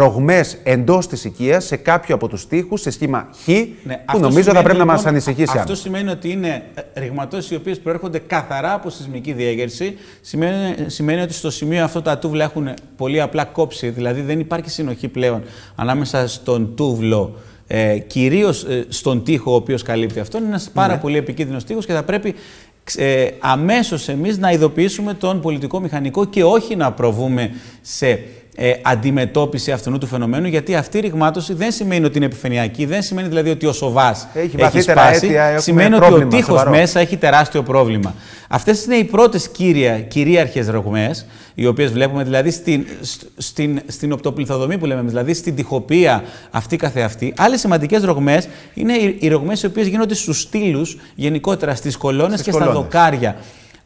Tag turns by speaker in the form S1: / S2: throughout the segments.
S1: ρογμές εντός της οικίας σε κάποιο από τους τοίχου σε σχήμα Χ, ναι, που νομίζω θα πρέπει να λοιπόν- μας ανησυχήσει. Αυτό σημαίνει ότι είναι ε, ρηγματώσεις οι οποίες προέρχονται καθαρά από σεισμική διέγερση. Σημαίνει, σημαίνει ότι στο σημείο αυτό τα τούβλα έχουν πολύ απλά κόψει, δηλαδή δεν υπάρχει συνοχή πλέον ανάμεσα στον τούβλο. Ε, Κυρίως ε, στον τοίχο ο οποίος καλύπτει αυτό είναι ένας πάρα ναι. πολύ επικίνδυνος τοίχος και θα πρέπει ε, αμέσως εμείς να ειδοποιήσουμε τον πολιτικό μηχανικό και όχι να προβούμε σε ε, αντιμετώπιση αυτού του φαινομένου, γιατί αυτή η ρηγμάτωση δεν σημαίνει ότι είναι επιφανειακή, δεν σημαίνει δηλαδή ότι ο σοβάς έχει, έχει σπάσει. Αίτια, σημαίνει ότι ο τείχο μέσα έχει τεράστιο πρόβλημα. Αυτές είναι οι πρώτες κυρίαρχες ρογμές, οι οποίες βλέπουμε δηλαδή στην, στην, στην οπτοπληθοδομή που λέμε, δηλαδή στην τυχοπία αυτή καθεαυτή. Άλλες σημαντικές ρογμές είναι οι, οι ρογμές οι οποίες γίνονται στους στήλους, γενικότερα στις κολόνες και στα δοκάρια.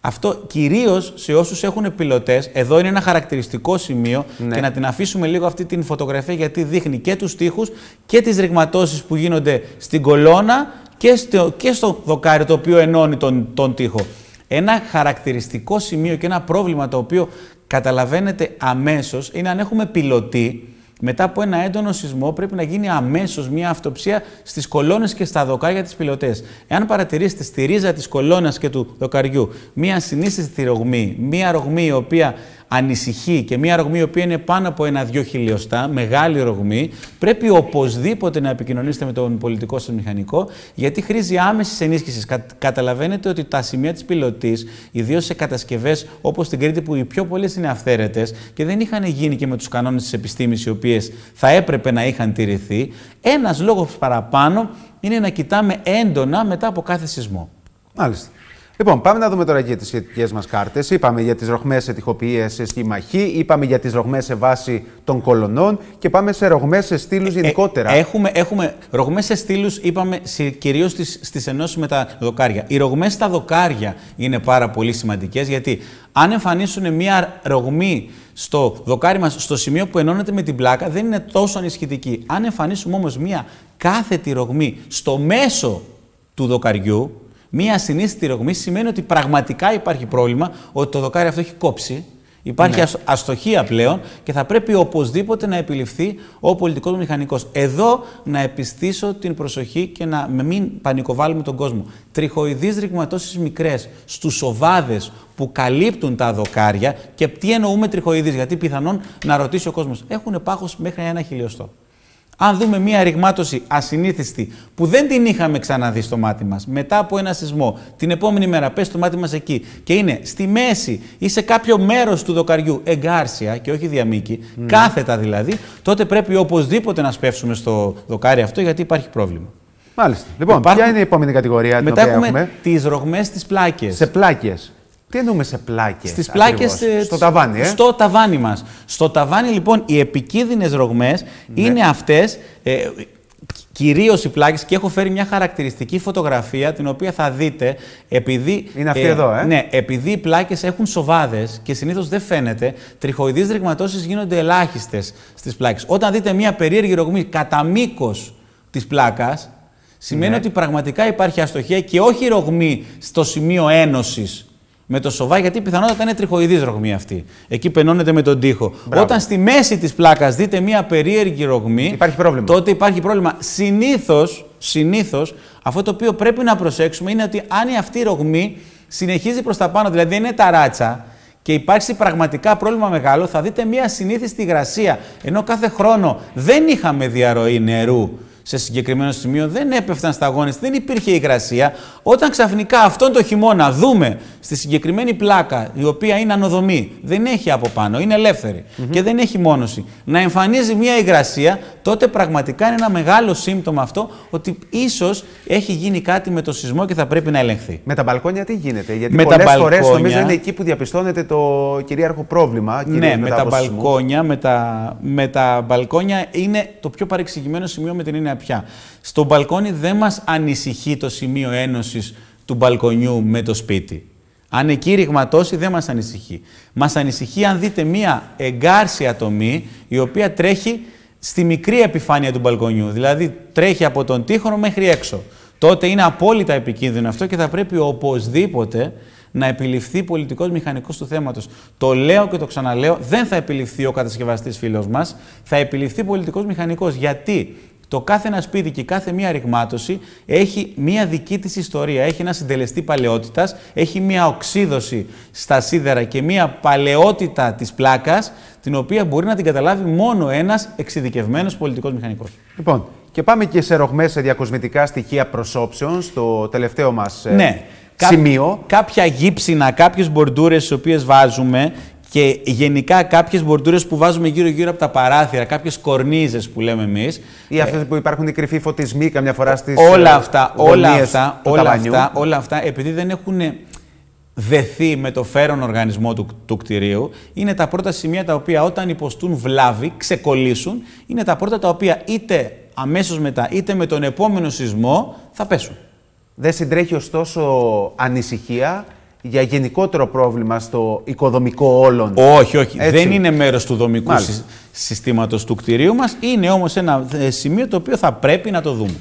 S1: Αυτό κυρίως σε όσους έχουν πιλωτές, εδώ είναι ένα χαρακτηριστικό σημείο ναι. και να την αφήσουμε λίγο αυτή την φωτογραφία γιατί δείχνει και τους τοίχου και τις ρηγματώσεις που γίνονται στην κολόνα και στο, και στο δοκάρι το οποίο ενώνει τον, τον τοίχο. Ένα χαρακτηριστικό σημείο και ένα πρόβλημα το οποίο καταλαβαίνετε αμέσως είναι αν έχουμε πιλωτή μετά από ένα έντονο σεισμό πρέπει να γίνει αμέσως μια αυτοψία στις κολόνες και στα δοκάρια τη πιλωτές. Εάν παρατηρήσετε στη ρίζα της κολόνας και του δοκαριού μια συνήθιστη ρογμή, μια ρογμή η οποία ανησυχεί και μια ρογμή η οποία είναι πάνω από ένα-δυο χιλιοστά, μεγάλη ρογμή, πρέπει οπωσδήποτε να επικοινωνήσετε με τον πολιτικό σας μηχανικό, γιατί χρήζει άμεσης ενίσχυσης. Κα, καταλαβαίνετε ότι τα σημεία της πιλωτής, ιδίως σε κατασκευές όπως στην Κρήτη, που οι πιο πολλές είναι αυθαίρετες και δεν είχαν γίνει και με τους κανόνες της επιστήμης, οι οποίες θα έπρεπε να είχαν τηρηθεί, ένας λόγος παραπάνω είναι να κοιτάμε έντονα μετά από κάθε σεισμό. Μάλιστα. Λοιπόν, πάμε να δούμε τώρα και τις σχετικές μας κάρτες. Είπαμε για τις ρογμές σε τυχοποιίες σε σχήμα είπαμε για τις ρογμές σε βάση των κολονών και πάμε σε ρογμές σε στήλους ε, γενικότερα. Ε, έχουμε, έχουμε ρογμές σε στήλους, είπαμε κυρίως στις ενώσεις με τα δοκάρια. Οι ρογμές στα δοκάρια είναι πάρα πολύ σημαντικές γιατί αν εμφανίσουν μία ρογμή στο δοκάρι μας, στο σημείο που ενώνεται με την πλάκα, δεν είναι τόσο ανισχυτική. Αν εμφανίσουμε όμως μία κάθετη ρογμή στο μέσο του δοκαριού, Μία ασθενή ρογμή σημαίνει ότι πραγματικά υπάρχει πρόβλημα, ότι το δοκάρι αυτό έχει κόψει. Υπάρχει ναι. αστοχία πλέον και θα πρέπει οπωσδήποτε να επιληφθεί ο πολιτικός μηχανικός. Εδώ να επιστήσω την προσοχή και να μην πανικοβάλουμε τον κόσμο. Τριχοειδείς ρηγματώσεις μικρές στους σοβάδε που καλύπτουν τα δοκάρια. Και τι εννοούμε τριχοειδείς, γιατί πιθανόν να ρωτήσει ο κόσμος, έχουν πάχος μέχρι ένα χιλιοστό. Αν δούμε μια ρηγμάτωση ασυνήθιστη που δεν την είχαμε ξαναδεί στο μάτι μας, μετά από ένα σεισμό, την επόμενη μέρα πέσει το μάτι μας εκεί και είναι στη μέση ή σε κάποιο μέρος του δοκαριού, εγκάρσια και όχι διαμήκη, mm. κάθετα δηλαδή, τότε πρέπει οπωσδήποτε να σπεύσουμε στο δοκάρι αυτό γιατί υπάρχει πρόβλημα. Μάλιστα. Λοιπόν, Υπάρχουν... ποια είναι η επόμενη κατηγορία την μετά οποία έχουμε. Μετά έχουμε τις ρογμές, τι πλάκε. Σε καποιο μερο του δοκαριου εγκαρσια και οχι διαμηκη mm καθετα δηλαδη τοτε πρεπει οπωσδηποτε να σπευσουμε στο δοκαρι αυτο γιατι υπαρχει προβλημα μαλιστα λοιπον ποια ειναι η επομενη κατηγορια την εχουμε εχουμε τι ρογμε στις πλακε σε πλακε τι εννοούμε σε πλάκες. Στις πλάκες. Ε, στο ταβάνι, ε. Στο ταβάνι μας. Στο ταβάνι, λοιπόν, οι επικίνδυνες ρογμές ναι. είναι αυτές. Ε, Κυρίως οι πλάκες και έχω φέρει μια χαρακτηριστική φωτογραφία την οποία θα δείτε επειδή. Είναι αυτή ε, εδώ, ε. Ναι, επειδή οι πλάκες έχουν σοβάδες και συνήθως δεν φαίνεται, τριχοειδείς ρηγματώσεις γίνονται ελάχιστες στις πλάκες. Όταν δείτε μια περίεργη ρογμή κατά μήκος της πλάκας, σημαίνει ναι. ότι πραγματικά υπάρχει αστοχία και όχι ρογμή στο σημείο ένωσης με το σοβά, γιατί πιθανότατα είναι τριχοειδής ρογμή αυτή. Εκεί πενώνεται με τον τοίχο. Όταν στη μέση της πλάκας δείτε μια περίεργη ρογμή, υπάρχει πρόβλημα. τότε υπάρχει πρόβλημα. Συνήθως, συνήθως, αυτό το οποίο πρέπει να προσέξουμε είναι ότι αν η αυτή η ρογμή συνεχίζει προς τα πάνω, δηλαδή είναι ταράτσα, και υπάρχει πραγματικά πρόβλημα μεγάλο, θα δείτε μια συνήθιστη γρασία. Ενώ κάθε χρόνο δεν είχαμε διαρροή νερού σε συγκεκριμένο σημείο, δεν έπεφταν στα γόνες, δεν υπήρχε υγρασία. Όταν ξαφνικά αυτόν τον χειμώνα δούμε στη συγκεκριμένη πλάκα, η οποία είναι ανοδομή, δεν έχει από πάνω, είναι ελεύθερη και δεν έχει μόνωση, να εμφανίζει μια υγρασία, τότε πραγματικά είναι ένα μεγάλο σύμπτωμα αυτό ότι ίσως έχει γίνει κάτι με το σεισμό και θα πρέπει να ελεγχθεί. Με τα μπαλκόνια τι γίνεται, γιατί πολλέ πολλές φορές νομίζω είναι εκεί που διαπιστώνεται το κυρίαρχο πρόβλημα. Ναι, με τα, μπαλκόνια, με τα, με τα μπαλκόνια είναι το πιο παρεξηγημένο σημείο με την έννοια πια. Στο μπαλκόνι δεν μας ανησυχεί το σημείο ένωσης του μπαλκονιού με το σπίτι. Αν εκεί ρηγματώσει δεν μας ανησυχεί. Μας ανησυχεί αν δείτε μία εγκάρση τομή η οποία τρέχει στη μικρή επιφάνεια του μπαλκονιού, δηλαδή τρέχει από τον τείχονο μέχρι έξω. Τότε είναι απόλυτα επικίνδυνο αυτό και θα πρέπει οπωσδήποτε να επιληφθεί πολιτικός μηχανικός του θέματος. Το λέω και το ξαναλέω, δεν θα επιληφθεί ο κατασκευαστής φίλος μας, θα επιληφθεί πολιτικός μηχανικός. Γιατί το κάθε ένα σπίτι και κάθε μία ρηγμάτωση έχει μία δική της ιστορία, έχει ένα συντελεστή παλαιότητας, έχει μία οξύδωση στα σίδερα και μία παλαιότητα της πλάκας, την οποία μπορεί να την καταλάβει μόνο ένας εξειδικευμένος πολιτικός μηχανικός. Λοιπόν, και πάμε και σε ρογμές σε διακοσμητικά στοιχεία προσώψεων στο τελευταίο μας ε, ναι. Σημείο. Κάποια γύψινα, κάποιες μπορντούρες τι οποίες βάζουμε και γενικά κάποιες μπορτούρε που βάζουμε γύρω-γύρω από τα παράθυρα, κάποιες κορνίζες που λέμε εμείς. ή ε, αυτές που υπάρχουν οι κρυφοί φωτισμοί καμιά φορά στις. Ε, όλα αυτά, όλα αυτά, όλα αυτά, όλα αυτά, επειδή δεν έχουν δεθεί με το φέρον οργανισμό του, του κτηρίου, είναι τα πρώτα σημεία τα οποία όταν υποστούν βλάβη, ξεκολλήσουν, είναι τα πρώτα τα οποία είτε αμέσως μετά είτε με τον επόμενο σεισμό θα πέσουν. Δεν συντρέχει ωστόσο ανησυχία για γενικότερο πρόβλημα στο οικοδομικό όλον. Όχι, όχι. Δεν είναι μέρος του δομικού συστήματος του κτηρίου μας. Είναι όμως ένα ε, σημείο το οποίο θα πρέπει να το δούμε.